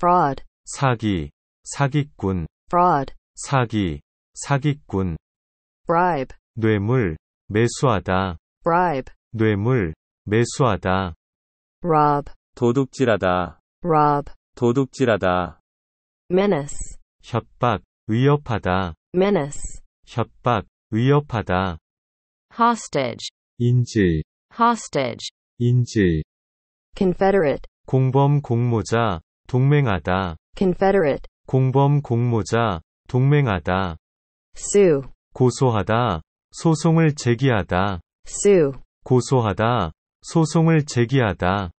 fraud 사기 사기꾼 fraud 사기 사기꾼 bribe 뇌물 매수하다 bribe 뇌물 매수하다 rob 도둑질하다 rob 도둑질하다 menace 협박 위협하다 menace 협박 위협하다 hostage 인질 hostage 인질 confederate 공범 공모자 동맹하다. confederate, 공범 공모자, 동맹하다. sue, 고소하다. 소송을 제기하다. sue, 고소하다. 소송을 제기하다.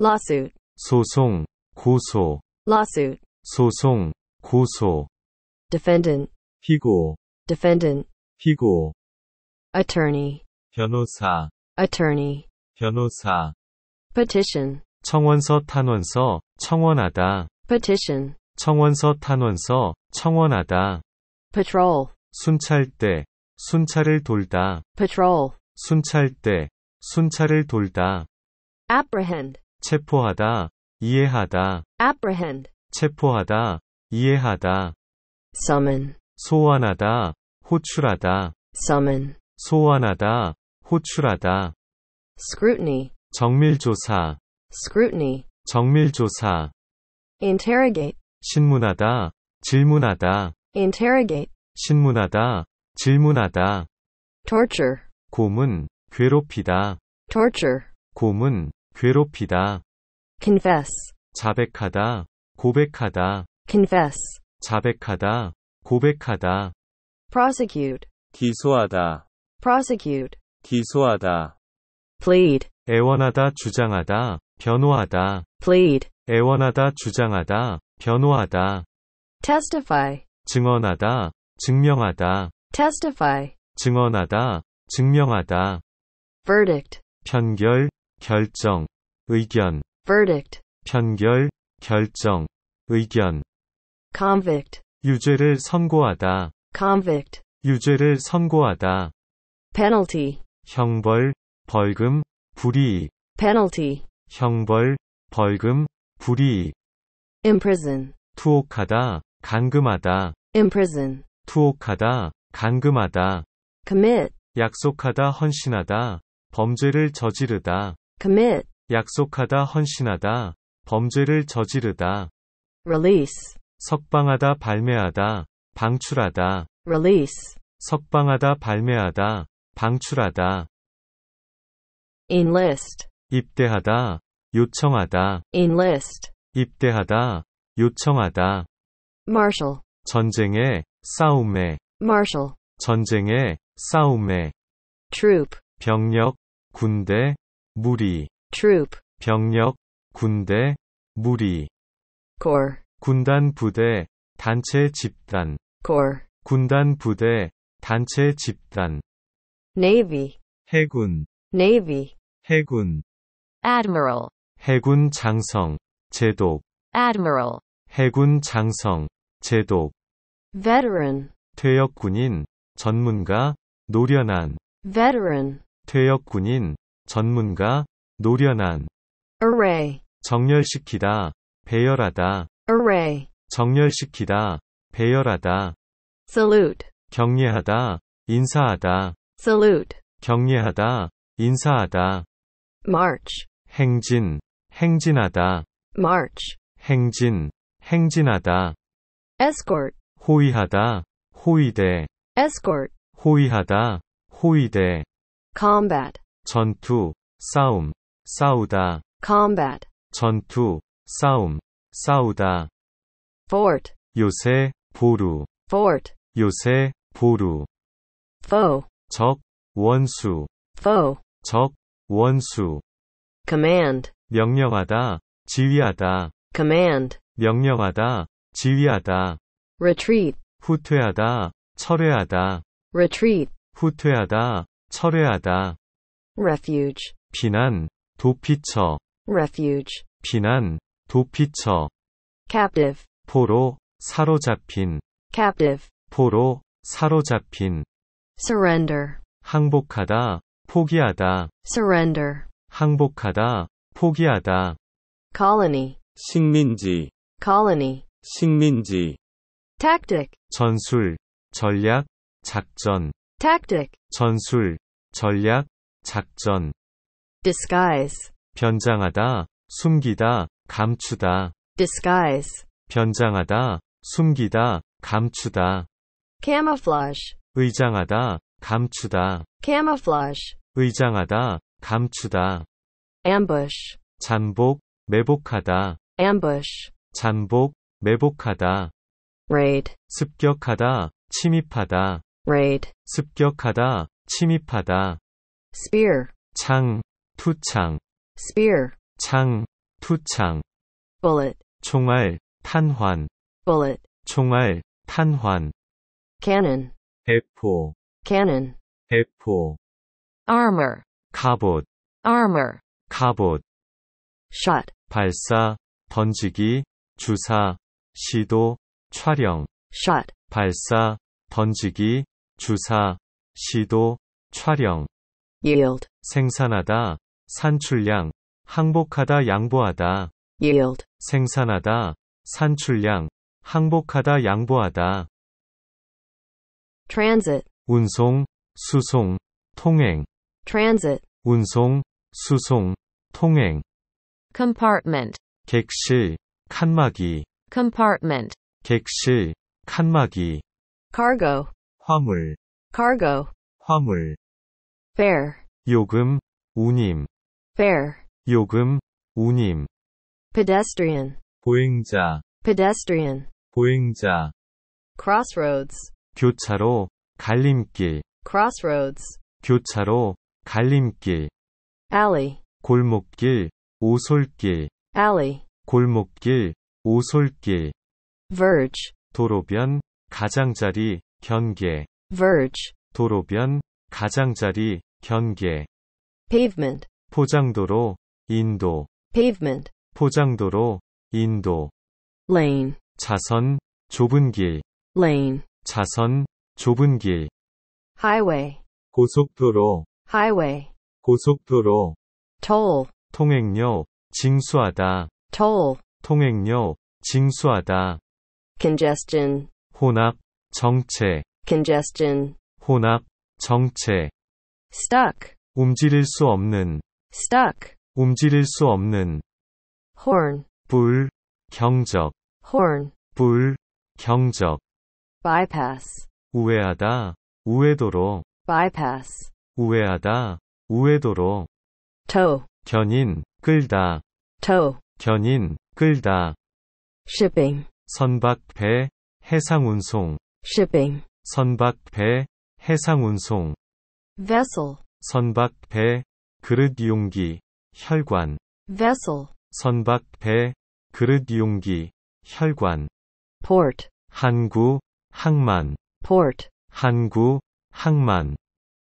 lawsuit, 소송, 고소, lawsuit, 소송, 고소. defendant, 피고, defendant, 피고, attorney, 변호사, attorney, 변호사, petition, 청원서 탄원서 청원하다 petition 청원서 탄원서 청원하다 patrol 순찰대 순찰을 돌다 patrol 순찰대 순찰을 돌다 apprehend 체포하다 이해하다 apprehend 체포하다 이해하다 summon 소환하다 호출하다 summon 소환하다 호출하다 scrutiny 정밀조사 scrutiny, 정밀조사, interrogate, 신문하다, 질문하다, interrogate, 신문하다, 질문하다, torture, 고문, 괴롭히다, torture, 고문, 괴롭히다, confess, 자백하다, 고백하다, confess, 자백하다, 고백하다, prosecute, 기소하다, prosecute, 기소하다, plead, 애원하다 주장하다 변호하다. plead, 애원하다 주장하다. 변호하다. testify, 증언하다. 증명하다. testify, 증언하다. 증명하다. verdict, 편결, 결정, 의견, verdict, 편결, 결정, 의견, convict, 유죄를 선고하다, convict, 유죄를 선고하다, penalty, 형벌, 벌금, 불이익, penalty, 형벌, 벌금, 불이익. imprison, 투옥하다, 감금하다. imprison, 투옥하다, 감금하다. commit, 약속하다, 헌신하다. 범죄를 저지르다. commit, 약속하다, 헌신하다. 범죄를 저지르다. release, 석방하다, 발매하다. 방출하다. release, 석방하다, 발매하다. 방출하다. enlist, 입대하다, 요청하다. enlist. 입대하다, 요청하다. marshal. 전쟁에, 싸움에. marshal. 전쟁에, 싸움에. troop. 병력, 군대, 무리. troop. 병력, 군대, 무리. c o r p 군단 부대, 단체 집단. c o r p 군단 부대, 단체 집단. navy. 해군. navy. 해군. Admiral. 해군 장성, 제독. Admiral. 해군 장성, 제독. Veteran. 퇴역군인, 전문가, 노련한. Veteran. 퇴역군인, 전문가, 노련한. Array. 정렬시키다, 배열하다. Array. 정렬시키다, 배열하다. Salute. 격려하다, 인사하다. Salute. 격려하다, 인사하다. March. 행진, 행진하다. march. 행진, 행진하다. escort. 호위하다, 호위대. escort. 호위하다, 호위대. combat. 전투, 싸움, 싸우다. combat. 전투, 싸움, 싸우다. fort. 요새, 보루. fort. 요새, 보루. foe. 적, 원수. foe. 적, 원수. command 명령하다 지휘하다 command 명령하다 지휘하다 retreat 후퇴하다 철회하다 retreat 후퇴하다 철회하다 refuge 피난 도피처 refuge 피난 도피처 captive 포로 사로잡힌 captive 포로 사로잡힌 surrender 항복하다 포기하다 surrender 항복하다, 포기하다. colony, 식민지, colony, 식민지. tactic, 전술, 전략, 작전. tactic, 전술, 전략, 작전. disguise, 변장하다, 숨기다, 감추다. disguise, 변장하다, 숨기다, 감추다. camouflage, 의장하다, 감추다. camouflage, 의장하다, 감추다 ambush 잠복 매복하다 ambush 잠복 매복하다 raid 습격하다 침입하다 raid 습격하다 침입하다 spear 창 투창 spear 창 투창 bullet 총알 탄환 bullet 총알 탄환 cannon 배포 cannon 배포 armor 갑옷 armor 갑옷 shot 발사 던지기 주사 시도 촬영 shot 발사 던지기 주사 시도 촬영 yield 생산하다 산출량 항복하다 양보하다 yield 생산하다 산출량 항복하다 양보하다 transit 운송 수송 통행 transit 운송, 수송, 통행 compartment 객실, 칸막이 compartment 객실, 칸막이 cargo 화물 cargo 화물 fare 요금, 운임 fare 요금, 운임 pedestrian 보행자 pedestrian 보행자 crossroads 교차로 갈림길 crossroads 교차로 갈림길 alley 골목길 오솔길 alley 골목길 오솔길 verge 도로변 가장자리 경계 verge 도로변 가장자리 경계 pavement 포장도로 인도 pavement 포장도로 인도 lane 차선 좁은 길 lane 차선 좁은 길 highway 고속도로 highway, 고속도로, toll, 통행료, 징수하다, toll, 통행료, 징수하다, congestion, 혼합, 정체, congestion, 혼합, 정체, stuck, 움직일 수 없는, stuck, 움직일 수 없는, horn, 불, 경적, horn, 불, 경적, bypass, 우회하다, 우회도로, bypass, 우회하다, 우회도로. tow, 견인, 끌다. tow, 견인, 끌다. shipping, 선박, 배, 해상 운송. shipping, 선박, 배, 해상 운송. vessel, 선박, 배, 그릇 용기, 혈관. vessel, 선박, 배, 그릇 용기, 혈관. port, 항구, 항만. port, 항구, 항만.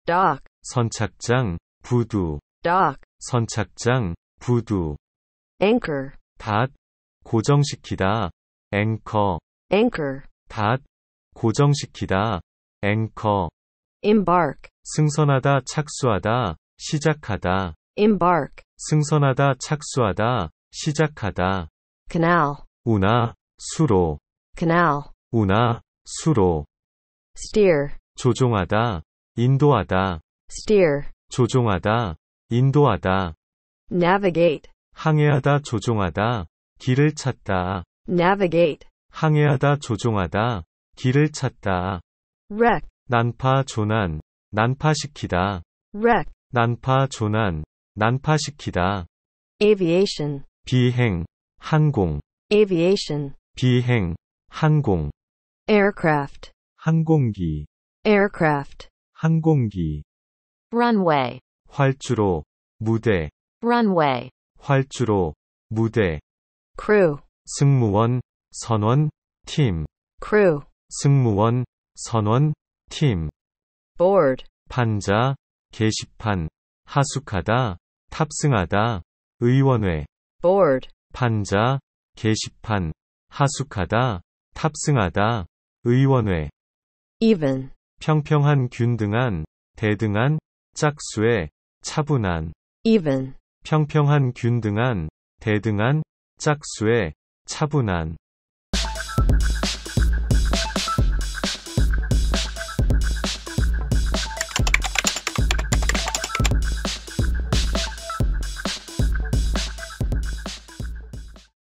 dock, 선착장, 부두. dock, 선착장, 부두. anchor, 닷, 고정시키다, 앵커. anchor, 닷, 고정시키다, 앵커. embark, 승선하다, 착수하다, 시작하다. embark, 승선하다, 착수하다, 시작하다. canal, 운하, 수로. canal, 운하, 수로. steer, 조종하다, 인도하다. steer, 조종하다, 인도하다, navigate, 항해하다 조종하다, 길을 찾다, navigate, 항해하다 조종하다, 길을 찾다, wreck, 난파 조난, 난파시키다, wreck, 난파 조난, 난파시키다, aviation, 비행, 항공, aviation, 비행, 항공, aircraft, 항공기, aircraft, 항공기 runway 활주로 무대 runway 활주로 무대 crew 승무원 선원 팀 crew 승무원 선원 팀 board 판자 게시판 하숙하다 탑승하다 의원회 board 판자 게시판 하숙하다 탑승하다 의원회 even 평평한 균등한 대등한 짝수의 차분한 even 평평한 균등한 대등한 짝수의 차분한